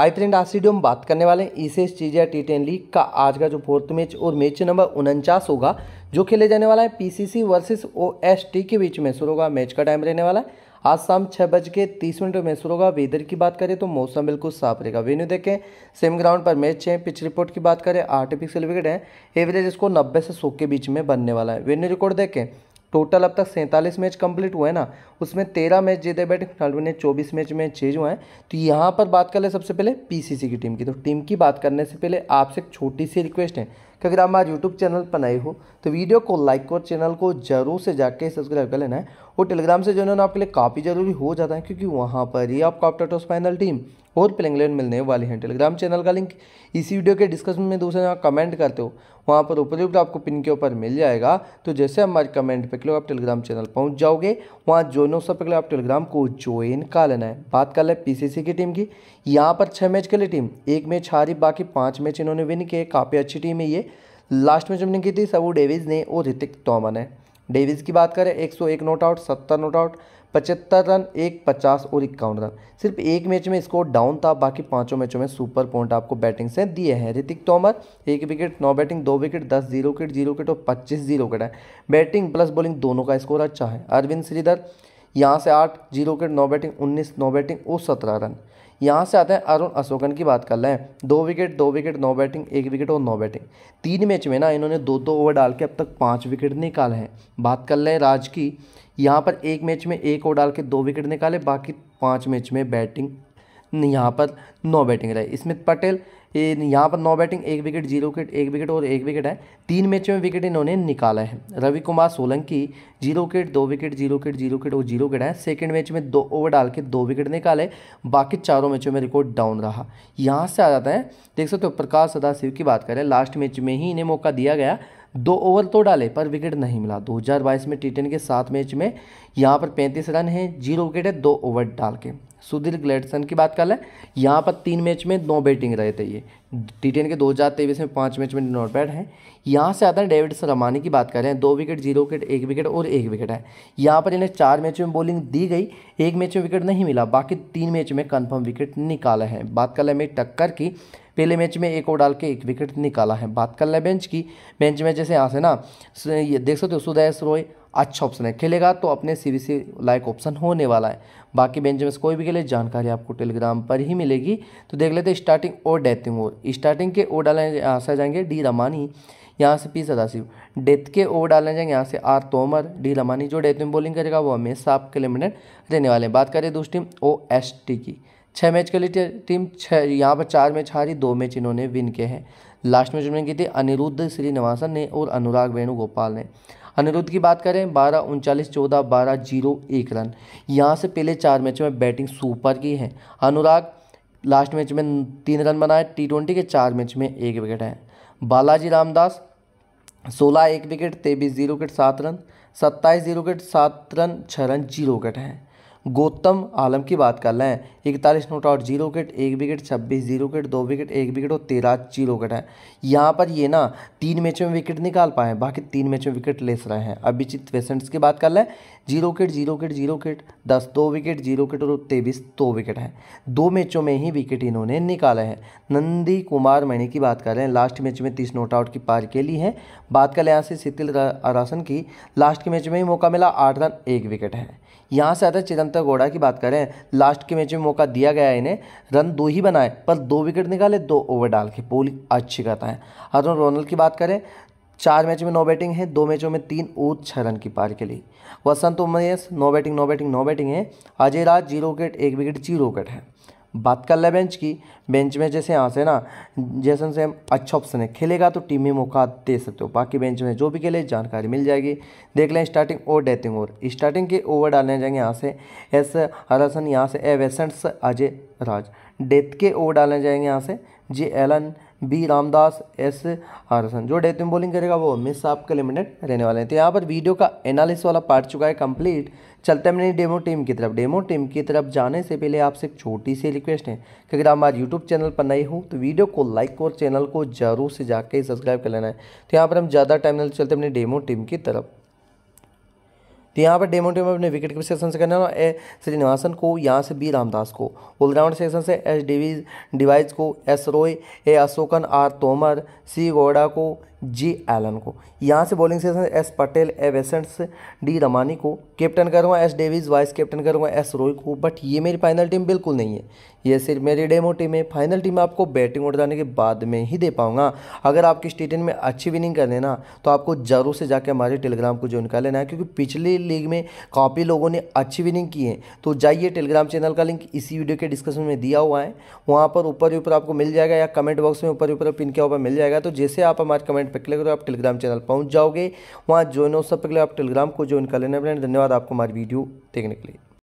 high friend आज video हम बात करने वाले हैं ECS Czechia T ten league का आज का जो फोर्थ मैच और मैच नंबर उनचास होगा जो खेले जाने वाला है पीसीसी वर्सेस ओएसटी के बीच में शुरू होगा मैच का टाइम रहने वाला है आज शाम छः बज के तीस मिनट में शुरू होगा वेदर की बात करें तो मौसम बिल्कुल साफ रहेगा वेन्यू देखें सेम ग्राउंड पर मैच है पिच रिपोर्ट की बात करें आर्टिफिशियल विकेट है एवरेज इसको नब्बे से सौ के बीच में बनने वाला है वेन्यू रिकॉर्ड देखें टोटल अब तक सैंतालीस मैच कंप्लीट हुए ना उसमें तेरह मैच जीते बैठे फिलहाल ने चौबीस मैच में चेंज हुए हैं तो यहाँ पर बात कर ले सबसे पहले पीसीसी की टीम की तो टीम की बात करने से पहले आपसे एक छोटी सी रिक्वेस्ट है कि अगर आप हमारे यूट्यूब चैनल पर नए हो तो वीडियो को लाइक और चैनल को जरूर से जाके सब्सक्राइब कर लेना है वो टेलीग्राम से जो है ना आपके लिए काफ़ी ज़रूरी हो जाता है क्योंकि वहाँ पर ही आपको आफ्टर टॉस फाइनल टीम और प्लेइंग इलेवन मिलने वाले हैं टेलीग्राम चैनल का लिंक इसी वीडियो के डिस्कशन में दूसरे जहाँ कमेंट करते हो वहाँ पर उपयुक्त आपको पिन के ऊपर मिल जाएगा तो जैसे हमारे कमेंट पे क्लो आप टेलीग्राम चैनल पहुँच जाओगे वहाँ जोनो ऑप्शन पे आप टेलीग्राम को ज्वाइन कर लेना है बात कर लें सी की टीम की यहाँ पर छः मैच के लिए टीम एक मैच हारी बाकी पाँच मैच इन्होंने विन किए काफ़ी अच्छी टीम है ये लास्ट मैच हमने की थी सबू डेविज ने और ऋतिक तोमन है डेविस की बात करें एक सौ एक नॉट आउट सत्तर नॉट आउट पचहत्तर रन एक पचास और इक्यावन रन सिर्फ एक मैच में स्कोर डाउन था बाकी पांचों मैचों में सुपर पॉइंट आपको बैटिंग से दिए हैं ऋतिक तोमर एक विकेट नौ बैटिंग दो विकेट दस जीरो विकेट जीरो विकेट और पच्चीस जीरो विकेट है बैटिंग प्लस बॉलिंग दोनों का स्कोर अच्छा है अरविंद श्रीधर यहाँ से आठ जीरो विकेट नौ बैटिंग उन्नीस नौ बैटिंग और सत्रह रन यहाँ से आते हैं अरुण अशोकन की बात कर लें दो विकेट दो विकेट नौ बैटिंग एक विकेट और नौ बैटिंग तीन मैच में ना इन्होंने दो दो ओवर डाल के अब तक पाँच विकेट निकाले हैं बात कर लें राज की यहाँ पर एक मैच में एक ओवर डाल के दो विकेट निकाले बाकी पाँच मैच में बैटिंग यहाँ पर नौ बैटिंग रहे स्मिथ पटेल यहाँ पर नौ बैटिंग एक विकेट जीरो विकेट एक विकेट और एक विकेट है तीन मैचों में विकेट इन्होंने निकाला है रवि कुमार सोलंकी जीरो विकेट दो wicket zero wicket zero wicket और जीरो विकेट है सेकंड मैच में दो ओवर डाल के दो विकेट निकाले बाकी चारों मैचों में रिकॉर्ड डाउन रहा यहाँ से आ जाता है देख सकते हो प्रकाश सदाशिव की बात करें लास्ट मैच में ही इन्हें मौका दिया गया दो ओवर तो डाले पर विकेट नहीं मिला 2022 में टी के सात मैच में यहाँ पर पैंतीस रन हैं जीरो विकेट है दो ओवर डाल के सुधीर ग्लेटसन की बात कर लें यहाँ पर तीन मैच में नो बैटिंग रहे थे ये टी टेन के दो हज़ार तेईस में पाँच मैच में नॉट बैट हैं यहाँ से आता है डेविड सलमानी की बात कर रहे हैं दो विकेट जीरो विकेट एक विकेट और एक विकेट है यहाँ पर इन्हें चार मैच में बॉलिंग दी गई एक मैच में विकेट नहीं मिला बाकी तीन मैच में कन्फर्म विकेट निकाले हैं बात कर लें मेरी टक्कर की पहले मैच में एक ओवर डाल के एक विकेट निकाला है बात कर लें बेंच की बेंच में जैसे यहाँ से ना देख सकते हो सुदेश रोय अच्छा ऑप्शन है खेलेगा तो अपने सीबीसी लायक ऑप्शन होने वाला है बाकी बेंच में कोई भी के लिए जानकारी आपको टेलीग्राम पर ही मिलेगी तो देख लेते हैं स्टार्टिंग और डेथिंग ओर स्टार्टिंग के ओर डाले यहाँ से जाएंगे डी रमानी यहाँ से पी सदाशिव डेथ के ओवर डालने जाएंगे यहाँ से आर तोमर डी रमानी जो डेथ में बॉलिंग करेगा वो हमेशा आपके लिमिटेड रहने वाले हैं बात करें दूसरी टीम ओ एस टी की छः मैच के लिए टीम छः यहाँ पर चार मैच हारी दो मैच इन्होंने विन के हैं लास्ट मैच उन्होंने की थी अनिरुद्ध श्रीनिवासन ने और अनुराग वेणुगोपाल ने अनिरुद्ध की बात करें बारह उनचालीस चौदह बारह जीरो एक रन यहाँ से पहले चार मैचों में बैटिंग सुपर की है अनुराग लास्ट मैच में तीन रन बनाए टी ट्वेंटी के चार मैच में एक विकेट है बालाजी रामदास सोलह एक विकेट तेईस जीरो विकेट सात रन सत्ताईस जीरो विकेट सात रन छः रन जीरो विकेट हैं गौतम आलम की बात कर लें इकतालीस नोट आउट जीरो विकेट एक विकेट छब्बीस जीरो विकेट दो विकेट एक विकेट और तेरह जीरो विकेट है यहाँ पर ये ना तीन मैचों में विकेट निकाल पाए बाकी तीन मैचों में विकेट लेस रहे हैं अभिजीत वेसेंट्स की बात कर लें zero wicket zero wicket zero wicket दस दो विकेट जीरो विकेट और तेईस दो विकेट हैं दो मैचों में ही विकेट इन्होंने निकाले हैं नंदी कुमार मणि की बात कर रहे हैं लास्ट मैच में तीस नोट आउट की पार के लिए है बात कर लें यहाँ से शिथिल रासन की लास्ट के मैच में ही मौका मिला आठ रन एक विकेट है यहाँ से आता है गोड़ा की बात करें लास्ट के मैच में मौका दिया गया इन्हें रन दो ही बनाए पर दो विकेट निकाले दो ओवर डाल के पोलिंग अच्छी करता है अरुण रोनल की बात करें चार मैच में नौ बैटिंग है दो मैचों में तीन ओवर छः रन की पार के लिए वसंत उमेश नौ बैटिंग नौ बैटिंग नौ बैटिंग है अजय राज जीरो विकेट एक विकेट जीरो विकेट है बात कर ले बेंच की बेंच में जैसे यहाँ से ना जैसन से अच्छा ऑप्शन है खेलेगा तो टीम में मौका दे सकते हो बाकी बेंच में जो भी खेले जानकारी मिल जाएगी देख लें स्टार्टिंग और डेथिंग और स्टार्टिंग के ओवर डालने जाएंगे यहाँ से एस हरसन यहाँ से ए वैसेंट्स अजय राज डेथ के ओवर डालने जाएंगे यहाँ से G Allen B Ramdas S Harsan जो डेथ में बॉलिंग करेगा वो मिस आपके लिमिटेड रहने वाले हैं तो यहाँ पर वीडियो का एनालिसिस वाला पार्ट चुका है कंप्लीट चलते हैं मेरी डेमो टीम की तरफ डेमो टीम की तरफ जाने से पहले आपसे एक छोटी सी रिक्वेस्ट है कि अगर आप हमारे यूट्यूब चैनल पर नए हो तो वीडियो को लाइक और चैनल को जरूर से जाके सब्सक्राइब कर लेना है तो यहाँ पर हम ज़्यादा टाइम चलते चलते अपनी डेमो टीम की तरफ तो यहाँ पर टीम अपने विकेट कीपर सेक्शन से करना वाला ए श्रीनिवासन को यहाँ से बी रामदास को ऑलराउंड सेक्शन से एस डिवीज डिवाइज को S Roy A Ashokan R Tomar C Gowda को जे एलन को यहाँ से bowling session S Patel A वेसेंट्स डी रमानी को कैप्टन करूँगा एस डेविस वाइस कैप्टन करूँगा एस रोहित को बट ये मेरी फाइनल टीम बिल्कुल नहीं है ये सिर्फ मेरी डेमो टीम है फाइनल टीम आपको बैटिंग ऑर्डर जाने के बाद में ही दे पाऊँगा अगर आप किस टी में अच्छी विनिंग कर लेना तो आपको ज़रूर से जाके हमारे टेलीग्राम को ज्वाइन कर लेना है क्योंकि पिछली लीग में काफ़ी लोगों ने अच्छी विनिंग की है तो जाइए टेलीग्राम चैनल का लिंक इसी वीडियो के डिस्कशन में दिया हुआ है वहाँ पर ऊपर ऊपर आपको मिल जाएगा या कमेंट बॉक्स में ऊपर ऊपर पिन के ऊपर मिल जाएगा तो जैसे आप हमारे कमेंट पर क्लिक करो आप टेलीग्राम चैनल पहुँच जाओगे वहाँ ज्वाइन हो सब पर क्लिक आप टेलीग्राम को ज्वाइन कर लेना धन्यवाद आपको हमारी वीडियो देखने के लिए